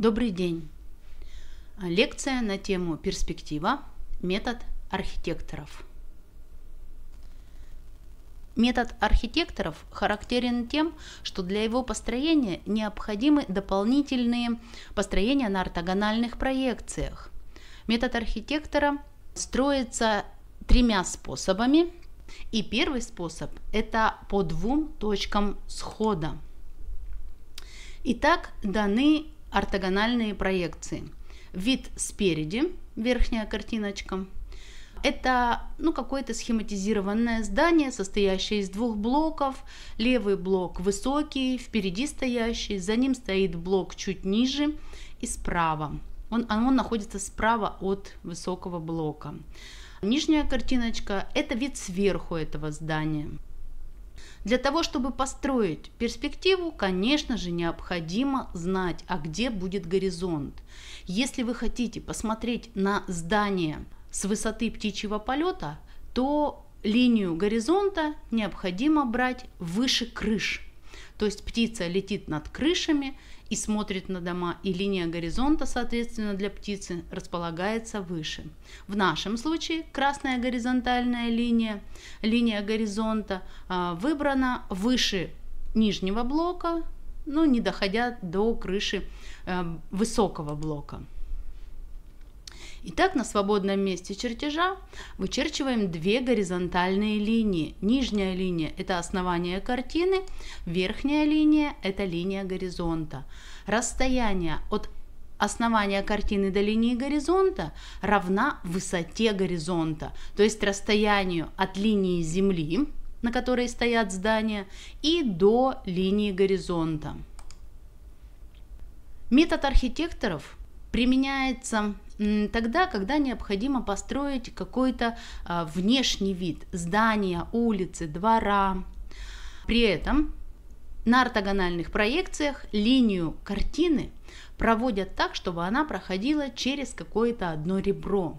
Добрый день! А, лекция на тему «Перспектива. Метод архитекторов». Метод архитекторов характерен тем, что для его построения необходимы дополнительные построения на ортогональных проекциях. Метод архитектора строится тремя способами. И первый способ – это по двум точкам схода. Итак, даны ортогональные проекции. Вид спереди, верхняя картиночка. Это ну, какое-то схематизированное здание, состоящее из двух блоков. Левый блок высокий, впереди стоящий, за ним стоит блок чуть ниже и справа. Он, а он находится справа от высокого блока. Нижняя картиночка – это вид сверху этого здания. Для того, чтобы построить перспективу, конечно же, необходимо знать, а где будет горизонт. Если вы хотите посмотреть на здание с высоты птичьего полета, то линию горизонта необходимо брать выше крыш. То есть птица летит над крышами, и смотрит на дома, и линия горизонта, соответственно, для птицы располагается выше. В нашем случае красная горизонтальная линия, линия горизонта а, выбрана выше нижнего блока, но ну, не доходя до крыши а, высокого блока. Итак, на свободном месте чертежа вычерчиваем две горизонтальные линии. Нижняя линия – это основание картины, верхняя линия – это линия горизонта. Расстояние от основания картины до линии горизонта равна высоте горизонта, то есть расстоянию от линии Земли, на которой стоят здания, и до линии горизонта. Метод архитекторов применяется тогда, когда необходимо построить какой-то а, внешний вид здания, улицы, двора. При этом на ортогональных проекциях линию картины проводят так, чтобы она проходила через какое-то одно ребро.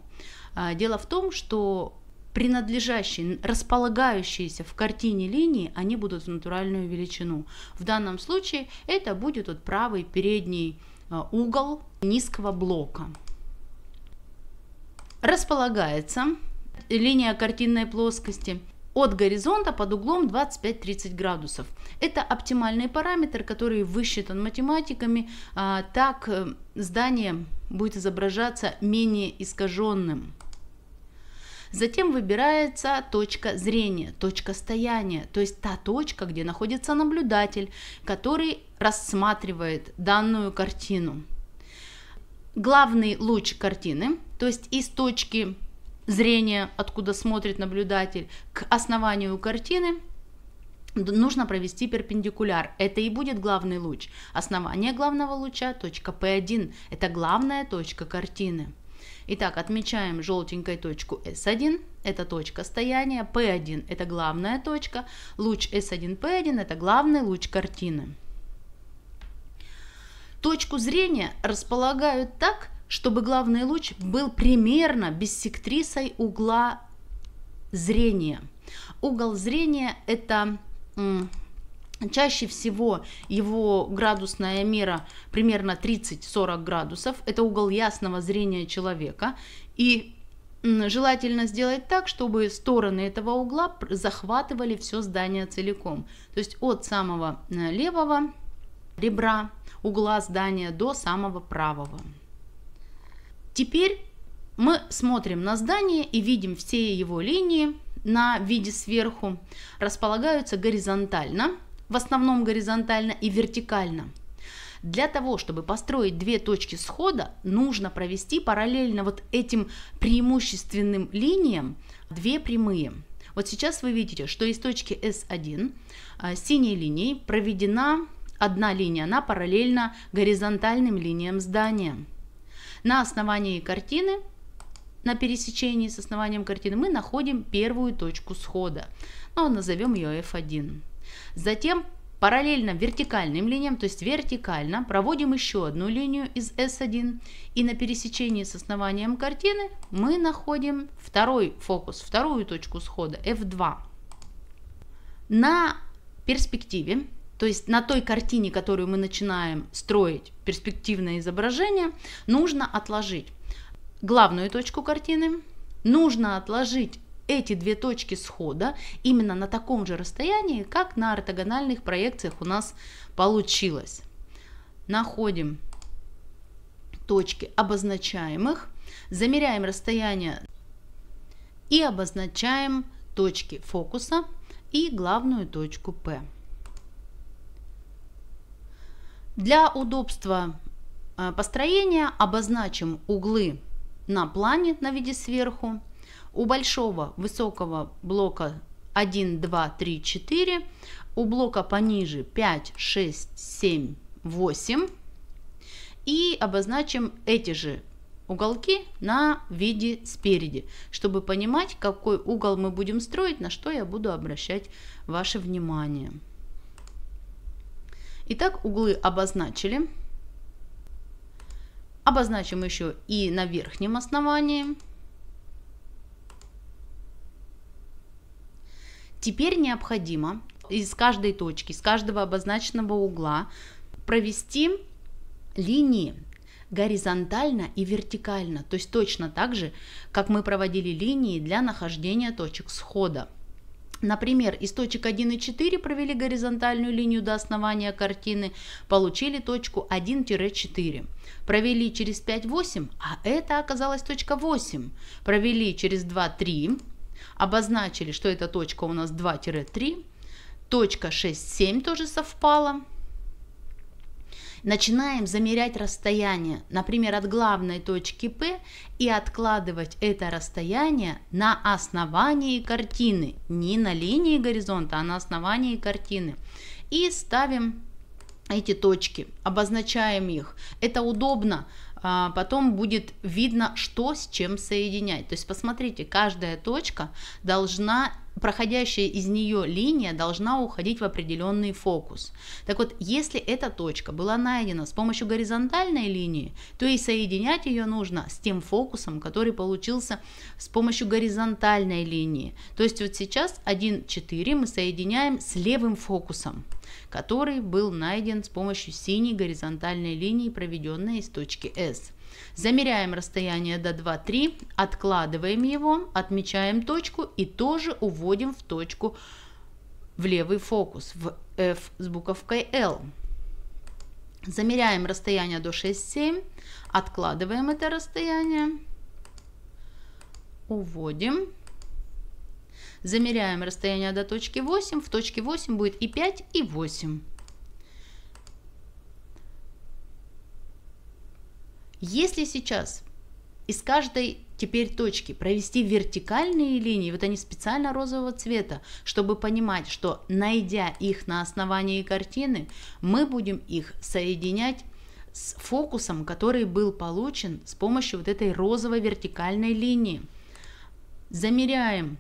А, дело в том, что принадлежащие, располагающиеся в картине линии, они будут в натуральную величину. В данном случае это будет вот правый передний а, угол низкого блока. Располагается линия картинной плоскости от горизонта под углом 25-30 градусов. Это оптимальный параметр, который высчитан математиками. А, так э, здание будет изображаться менее искаженным. Затем выбирается точка зрения, точка стояния, то есть та точка, где находится наблюдатель, который рассматривает данную картину главный луч картины, то есть из точки зрения, откуда смотрит наблюдатель, к основанию картины нужно провести перпендикуляр. Это и будет главный луч. Основание главного луча, точка P1, это главная точка картины. Итак, отмечаем желтенькой точку S1, это точка стояния, P1 это главная точка, луч S1, P1 это главный луч картины. Точку зрения располагают так, чтобы главный луч был примерно биссектрисой угла зрения. Угол зрения – это Чаще всего его градусная мера примерно 30-40 градусов. Это угол ясного зрения человека. И желательно сделать так, чтобы стороны этого угла захватывали все здание целиком. То есть от самого э, левого ребра угла здания до самого правого. Теперь мы смотрим на здание и видим все его линии на виде сверху располагаются горизонтально, в основном горизонтально и вертикально. Для того, чтобы построить две точки схода, нужно провести параллельно вот этим преимущественным линиям две прямые. Вот сейчас вы видите, что из точки S1 а, синей линией проведена Одна линия, она параллельна горизонтальным линиям здания. На основании картины, на пересечении с основанием картины мы находим первую точку схода. Ну, назовем ее F1. Затем параллельно вертикальным линиям, то есть вертикально, проводим еще одну линию из S1. И на пересечении с основанием картины мы находим второй фокус, вторую точку схода F2. На перспективе то есть на той картине, которую мы начинаем строить перспективное изображение, нужно отложить главную точку картины, нужно отложить эти две точки схода именно на таком же расстоянии, как на ортогональных проекциях у нас получилось. Находим точки, обозначаем их, замеряем расстояние и обозначаем точки фокуса и главную точку P. Для удобства э, построения обозначим углы на плане на виде сверху. У большого высокого блока 1, 2, 3, 4. У блока пониже 5, 6, 7, 8. И обозначим эти же уголки на виде спереди, чтобы понимать, какой угол мы будем строить, на что я буду обращать ваше внимание. Итак, углы обозначили. Обозначим еще и на верхнем основании. Теперь необходимо из каждой точки, из каждого обозначенного угла провести линии горизонтально и вертикально, то есть точно так же, как мы проводили линии для нахождения точек схода. Например, из точек 1,4 провели горизонтальную линию до основания картины, получили точку 1-4. Провели через 5,8, а это оказалась точка 8. Провели через 2,3, обозначили, что эта точка у нас 2-3. Точка 6,7 тоже совпала. Начинаем замерять расстояние, например, от главной точки П и откладывать это расстояние на основании картины, не на линии горизонта, а на основании картины. И ставим эти точки, обозначаем их. Это удобно, а, потом будет видно, что с чем соединять. То есть посмотрите, каждая точка должна проходящая из нее линия должна уходить в определенный фокус. Так вот, если эта точка была найдена с помощью горизонтальной линии, то и соединять ее нужно с тем фокусом, который получился с помощью горизонтальной линии. То есть вот сейчас 1,4 мы соединяем с левым фокусом, который был найден с помощью синей горизонтальной линии, проведенной из точки S. Замеряем расстояние до 2-3, откладываем его, отмечаем точку и тоже уводим в точку в левый фокус, в F с буковкой L. Замеряем расстояние до 6-7, откладываем это расстояние, уводим. Замеряем расстояние до точки 8, в точке 8 будет и 5, и 8. Если сейчас из каждой теперь точки провести вертикальные линии, вот они специально розового цвета, чтобы понимать, что найдя их на основании картины, мы будем их соединять с фокусом, который был получен с помощью вот этой розовой вертикальной линии. Замеряем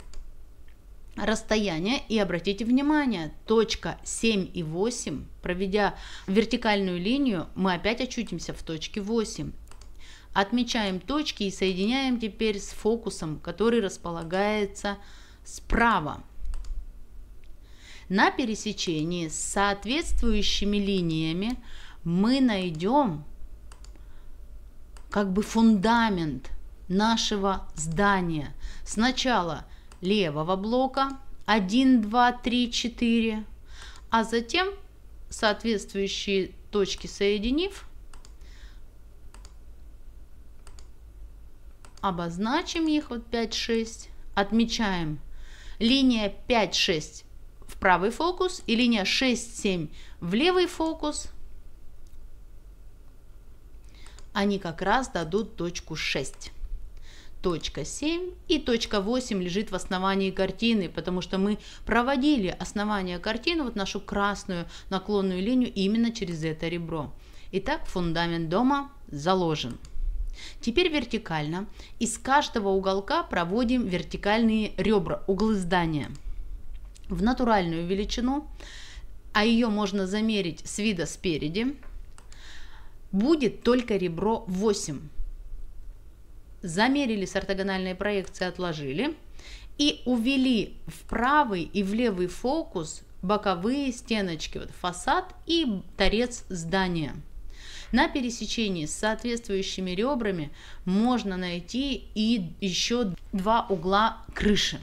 расстояние и обратите внимание, точка 7 и 8, проведя вертикальную линию, мы опять очутимся в точке 8. Отмечаем точки и соединяем теперь с фокусом, который располагается справа. На пересечении с соответствующими линиями мы найдем как бы фундамент нашего здания. Сначала левого блока 1, 2, 3, 4, а затем соответствующие точки соединив – обозначим их, вот 5-6, отмечаем линия 5-6 в правый фокус и линия 6-7 в левый фокус, они как раз дадут точку 6. Точка 7 и точка 8 лежит в основании картины, потому что мы проводили основание картины, вот нашу красную наклонную линию именно через это ребро. Итак, фундамент дома заложен. Теперь вертикально. Из каждого уголка проводим вертикальные ребра, углы здания в натуральную величину, а ее можно замерить с вида спереди, будет только ребро 8. Замерили с ортогональной проекции, отложили и увели в правый и в левый фокус боковые стеночки, вот фасад и торец здания. На пересечении с соответствующими ребрами можно найти и еще два угла крыши.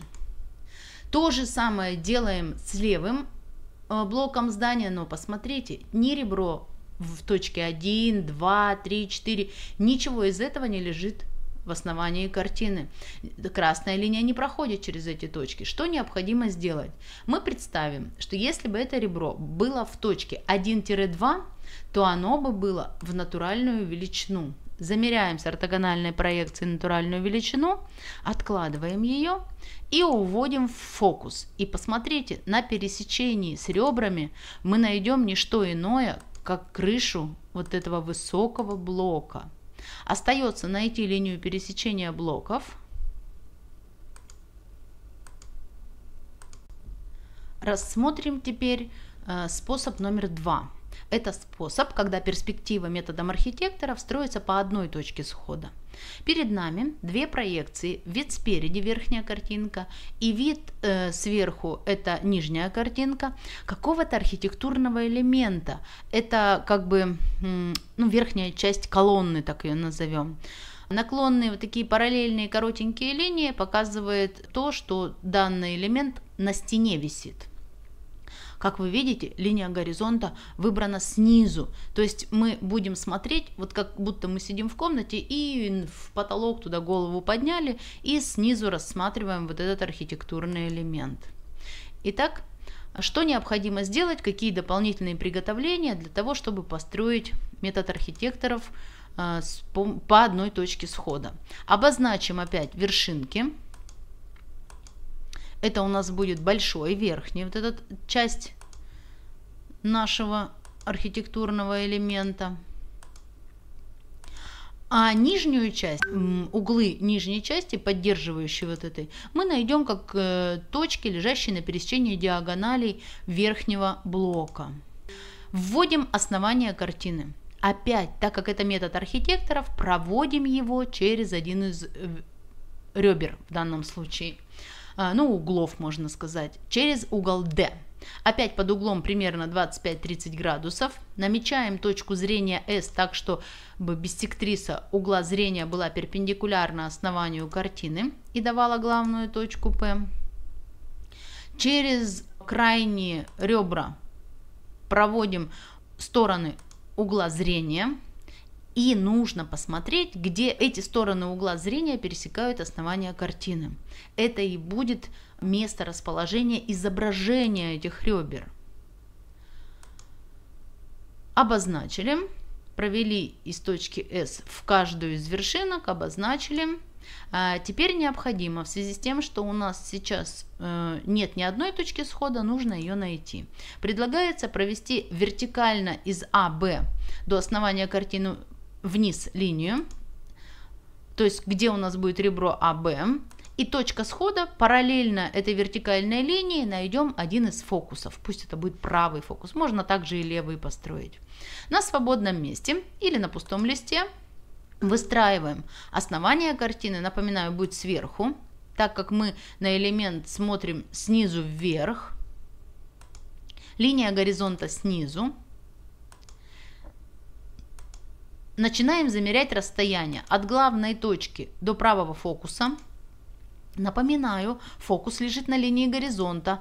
То же самое делаем с левым э, блоком здания, но посмотрите, ни ребро в точке 1, 2, 3, 4, ничего из этого не лежит в основании картины. Красная линия не проходит через эти точки. Что необходимо сделать? Мы представим, что если бы это ребро было в точке 1-2, то оно бы было в натуральную величину. Замеряем с ортогональной проекции натуральную величину, откладываем ее и уводим в фокус. И посмотрите, на пересечении с ребрами мы найдем не что иное, как крышу вот этого высокого блока – Остается найти линию пересечения блоков. Рассмотрим теперь э, способ номер два. Это способ, когда перспектива методом архитекторов строится по одной точке схода. Перед нами две проекции. Вид спереди верхняя картинка и вид э, сверху это нижняя картинка какого-то архитектурного элемента. Это как бы ну, верхняя часть колонны, так ее назовем. Наклонные вот такие параллельные коротенькие линии показывают то, что данный элемент на стене висит. Как вы видите, линия горизонта выбрана снизу. То есть мы будем смотреть, вот как будто мы сидим в комнате и в потолок туда голову подняли и снизу рассматриваем вот этот архитектурный элемент. Итак, что необходимо сделать, какие дополнительные приготовления для того, чтобы построить метод архитекторов э, по одной точке схода. Обозначим опять вершинки это у нас будет большой верхний, вот этот часть нашего архитектурного элемента. А нижнюю часть, углы нижней части, поддерживающие вот этой, мы найдем как э, точки, лежащие на пересечении диагоналей верхнего блока. Вводим основание картины. Опять, так как это метод архитекторов, проводим его через один из э, ребер в данном случае – а, ну, углов, можно сказать, через угол D. Опять под углом примерно 25-30 градусов. Намечаем точку зрения S так, что бисектриса угла зрения была перпендикулярна основанию картины и давала главную точку P. Через крайние ребра проводим стороны угла зрения – и нужно посмотреть, где эти стороны угла зрения пересекают основания картины. Это и будет место расположения изображения этих ребер. Обозначили, провели из точки S в каждую из вершинок, обозначили. А, теперь необходимо, в связи с тем, что у нас сейчас э, нет ни одной точки схода, нужно ее найти. Предлагается провести вертикально из А, Б до основания картины вниз линию, то есть где у нас будет ребро АБ, и точка схода параллельно этой вертикальной линии найдем один из фокусов. Пусть это будет правый фокус. Можно также и левый построить. На свободном месте или на пустом листе выстраиваем основание картины. Напоминаю, будет сверху. Так как мы на элемент смотрим снизу вверх. Линия горизонта снизу. Начинаем замерять расстояние от главной точки до правого фокуса. Напоминаю, фокус лежит на линии горизонта.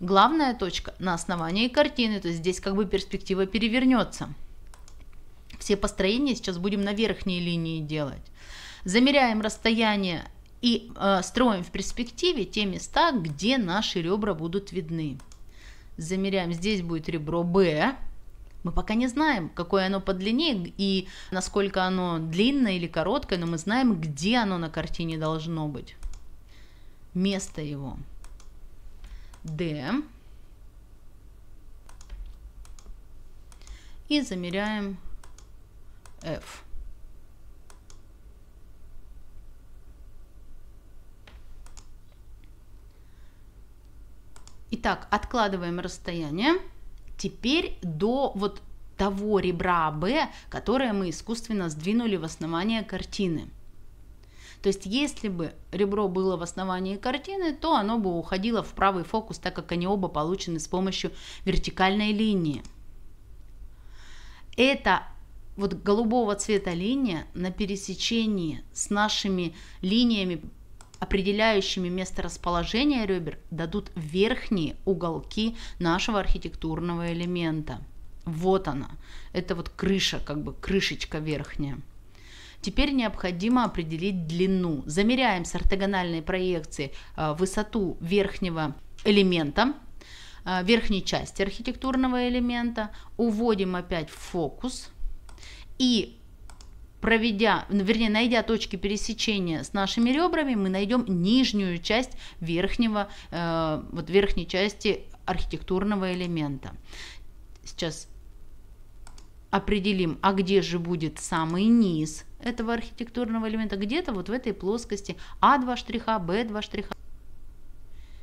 Главная точка на основании картины, то есть здесь как бы перспектива перевернется. Все построения сейчас будем на верхней линии делать. Замеряем расстояние и э, строим в перспективе те места, где наши ребра будут видны. Замеряем, здесь будет ребро B, мы пока не знаем, какое оно по длине и насколько оно длинное или короткое, но мы знаем, где оно на картине должно быть. Место его. D. И замеряем F. Итак, откладываем расстояние теперь до вот того ребра АБ, которое мы искусственно сдвинули в основание картины. То есть если бы ребро было в основании картины, то оно бы уходило в правый фокус, так как они оба получены с помощью вертикальной линии. Это вот голубого цвета линия на пересечении с нашими линиями определяющими месторасположение ребер дадут верхние уголки нашего архитектурного элемента. Вот она, это вот крыша, как бы крышечка верхняя. Теперь необходимо определить длину. Замеряем с ортогональной проекции а, высоту верхнего элемента, а, верхней части архитектурного элемента, уводим опять в фокус и проведя, ну, вернее, найдя точки пересечения с нашими ребрами, мы найдем нижнюю часть верхнего, э, вот верхней части архитектурного элемента. Сейчас определим, а где же будет самый низ этого архитектурного элемента, где-то вот в этой плоскости А2 штриха, Б2 штриха.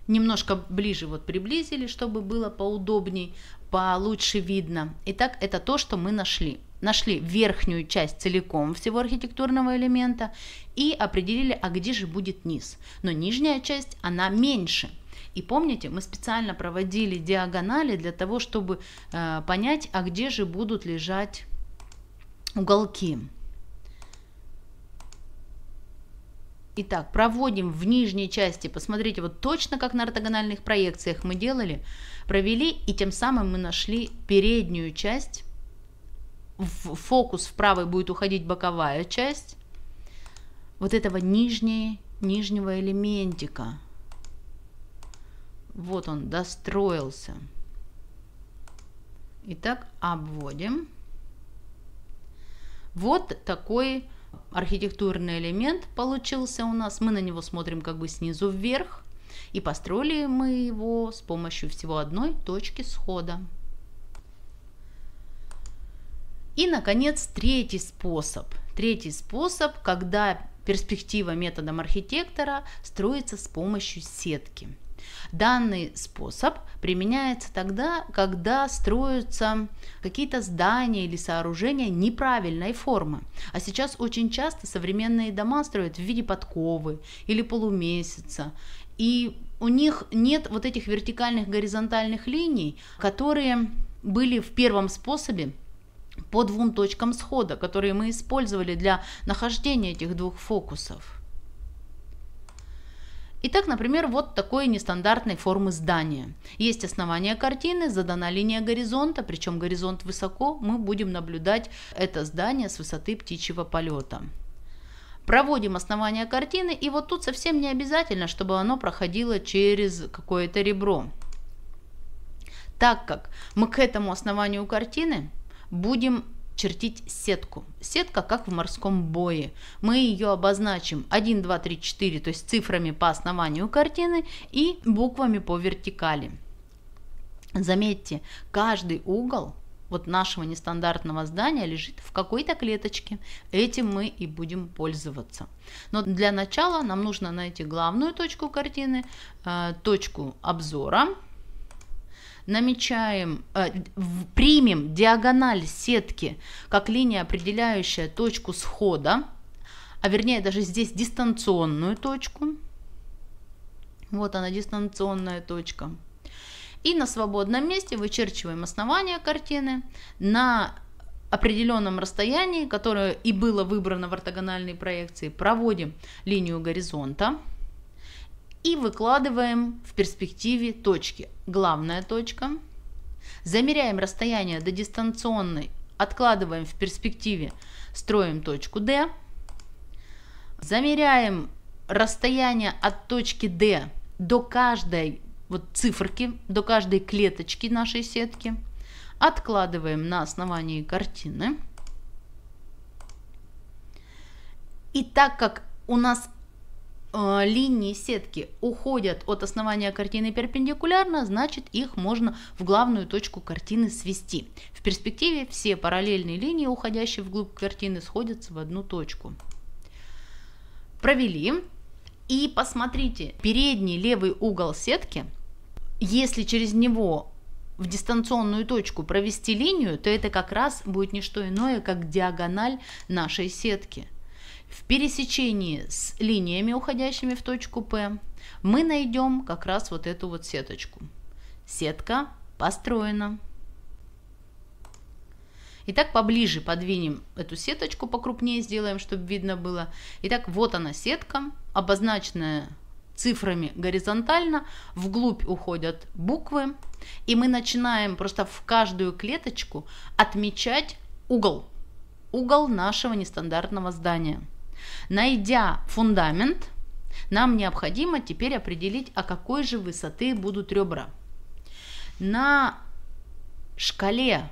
Немножко ближе вот приблизили, чтобы было поудобней получше видно. Итак, это то, что мы нашли. Нашли верхнюю часть целиком всего архитектурного элемента и определили, а где же будет низ. Но нижняя часть, она меньше. И помните, мы специально проводили диагонали для того, чтобы э, понять, а где же будут лежать уголки. Итак, проводим в нижней части. Посмотрите, вот точно как на ортогональных проекциях мы делали – провели, и тем самым мы нашли переднюю часть, в фокус в правой будет уходить боковая часть, вот этого нижней, нижнего элементика. Вот он достроился. Итак, обводим. Вот такой архитектурный элемент получился у нас. Мы на него смотрим как бы снизу вверх. И построили мы его с помощью всего одной точки схода. И, наконец, третий способ. Третий способ, когда перспектива методом архитектора строится с помощью сетки – Данный способ применяется тогда, когда строятся какие-то здания или сооружения неправильной формы. А сейчас очень часто современные дома строят в виде подковы или полумесяца. И у них нет вот этих вертикальных горизонтальных линий, которые были в первом способе по двум точкам схода, которые мы использовали для нахождения этих двух фокусов. Итак, например, вот такой нестандартной формы здания. Есть основание картины, задана линия горизонта, причем горизонт высоко, мы будем наблюдать это здание с высоты птичьего полета. Проводим основание картины, и вот тут совсем не обязательно, чтобы оно проходило через какое-то ребро. Так как мы к этому основанию картины будем чертить сетку. Сетка, как в морском бое. Мы ее обозначим 1, 2, 3, 4, то есть цифрами по основанию картины и буквами по вертикали. Заметьте, каждый угол вот нашего нестандартного здания лежит в какой-то клеточке. Этим мы и будем пользоваться. Но для начала нам нужно найти главную точку картины, э, точку обзора, намечаем, э, примем диагональ сетки как линия, определяющая точку схода, а вернее даже здесь дистанционную точку. Вот она, дистанционная точка. И на свободном месте вычерчиваем основание картины на определенном расстоянии, которое и было выбрано в ортогональной проекции, проводим линию горизонта и выкладываем в перспективе точки. Главная точка. Замеряем расстояние до дистанционной, откладываем в перспективе, строим точку D. Замеряем расстояние от точки D до каждой вот циферки, до каждой клеточки нашей сетки. Откладываем на основании картины. И так как у нас а, линии сетки уходят от основания картины перпендикулярно, значит их можно в главную точку картины свести. В перспективе все параллельные линии, уходящие вглубь картины, сходятся в одну точку. Провели. И посмотрите, передний левый угол сетки, если через него в дистанционную точку провести линию, то это как раз будет не что иное, как диагональ нашей сетки – в пересечении с линиями, уходящими в точку P, мы найдем как раз вот эту вот сеточку. Сетка построена. Итак, поближе подвинем эту сеточку покрупнее, сделаем, чтобы видно было. Итак, вот она сетка, обозначенная цифрами горизонтально, вглубь уходят буквы, и мы начинаем просто в каждую клеточку отмечать угол, угол нашего нестандартного здания. Найдя фундамент, нам необходимо теперь определить, а какой же высоты будут ребра. На шкале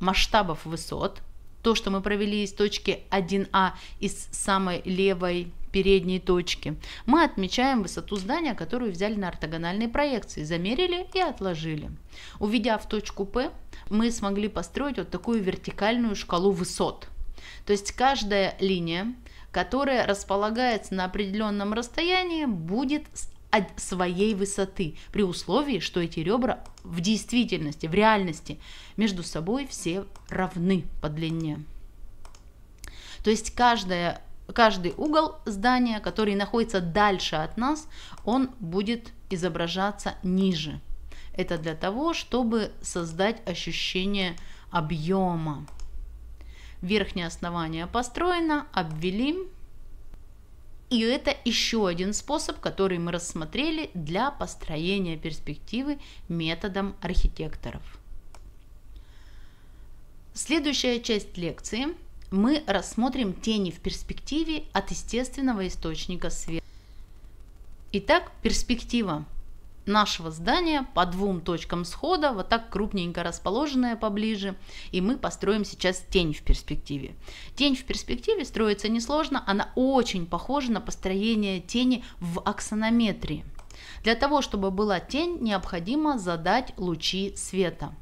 масштабов высот, то, что мы провели из точки 1А из самой левой передней точки, мы отмечаем высоту здания, которую взяли на ортогональной проекции, замерили и отложили. Уведя в точку П, мы смогли построить вот такую вертикальную шкалу высот. То есть каждая линия которая располагается на определенном расстоянии, будет с своей высоты, при условии, что эти ребра в действительности, в реальности между собой все равны по длине. То есть каждая, каждый угол здания, который находится дальше от нас, он будет изображаться ниже. Это для того, чтобы создать ощущение объема. Верхнее основание построено, обвели. И это еще один способ, который мы рассмотрели для построения перспективы методом архитекторов. Следующая часть лекции мы рассмотрим тени в перспективе от естественного источника света. Итак, перспектива нашего здания по двум точкам схода, вот так крупненько расположенная поближе, и мы построим сейчас тень в перспективе. Тень в перспективе строится несложно, она очень похожа на построение тени в аксонометрии. Для того, чтобы была тень, необходимо задать лучи света.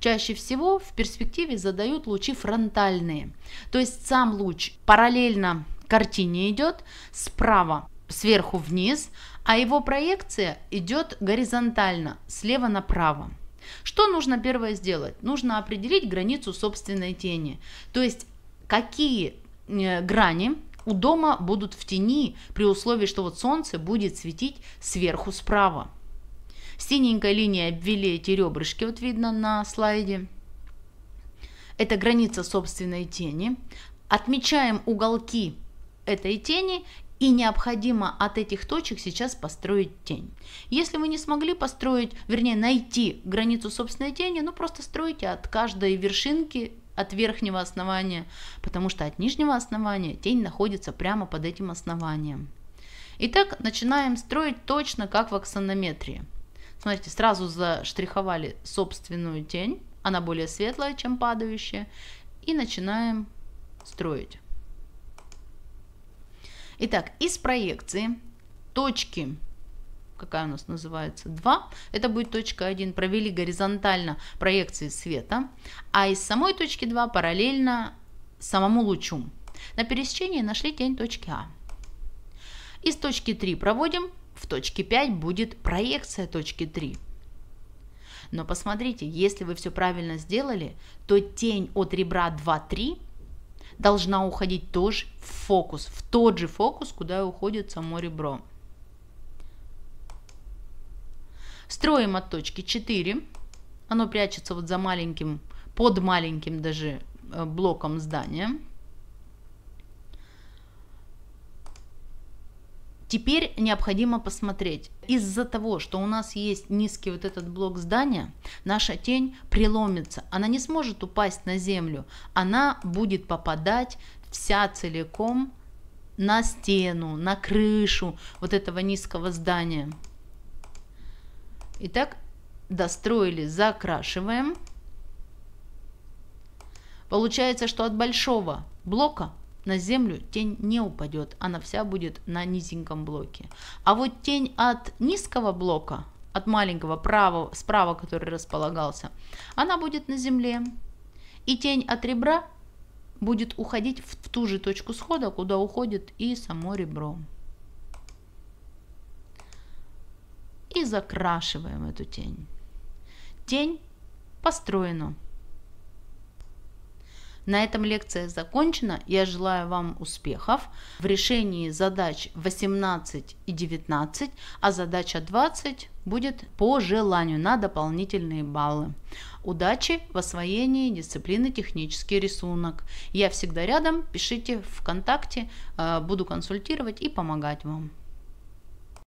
Чаще всего в перспективе задают лучи фронтальные, то есть сам луч параллельно картине идет справа сверху вниз, а его проекция идет горизонтально, слева направо. Что нужно первое сделать? Нужно определить границу собственной тени, то есть какие э, грани у дома будут в тени при условии, что вот солнце будет светить сверху справа. Синенькой линией обвели эти ребрышки, вот видно на слайде. Это граница собственной тени. Отмечаем уголки этой тени и необходимо от этих точек сейчас построить тень. Если вы не смогли построить, вернее найти границу собственной тени, ну просто стройте от каждой вершинки от верхнего основания, потому что от нижнего основания тень находится прямо под этим основанием. Итак, начинаем строить точно как в аксонометрии. Смотрите, сразу заштриховали собственную тень, она более светлая, чем падающая, и начинаем строить. Итак, из проекции точки какая у нас называется, 2, это будет точка 1, провели горизонтально проекции света, а из самой точки 2 параллельно самому лучу. На пересечении нашли тень точки А. Из точки 3 проводим, в точке 5 будет проекция точки 3. Но посмотрите, если вы все правильно сделали, то тень от ребра 2-3 должна уходить тоже в фокус, в тот же фокус, куда и уходит само ребро. Строим от точки 4. Оно прячется вот за маленьким, под маленьким даже э, блоком здания. Теперь необходимо посмотреть. Из-за того, что у нас есть низкий вот этот блок здания, наша тень преломится. Она не сможет упасть на землю. Она будет попадать вся целиком на стену, на крышу вот этого низкого здания. Итак, достроили, закрашиваем. Получается, что от большого блока на землю тень не упадет, она вся будет на низеньком блоке. А вот тень от низкого блока, от маленького правого, справа, который располагался, она будет на земле. И тень от ребра будет уходить в ту же точку схода, куда уходит и само ребро. И закрашиваем эту тень. Тень построена на этом лекция закончена. Я желаю вам успехов в решении задач 18 и 19, а задача 20 будет по желанию на дополнительные баллы. Удачи в освоении дисциплины технический рисунок. Я всегда рядом, пишите ВКонтакте, э, буду консультировать и помогать вам.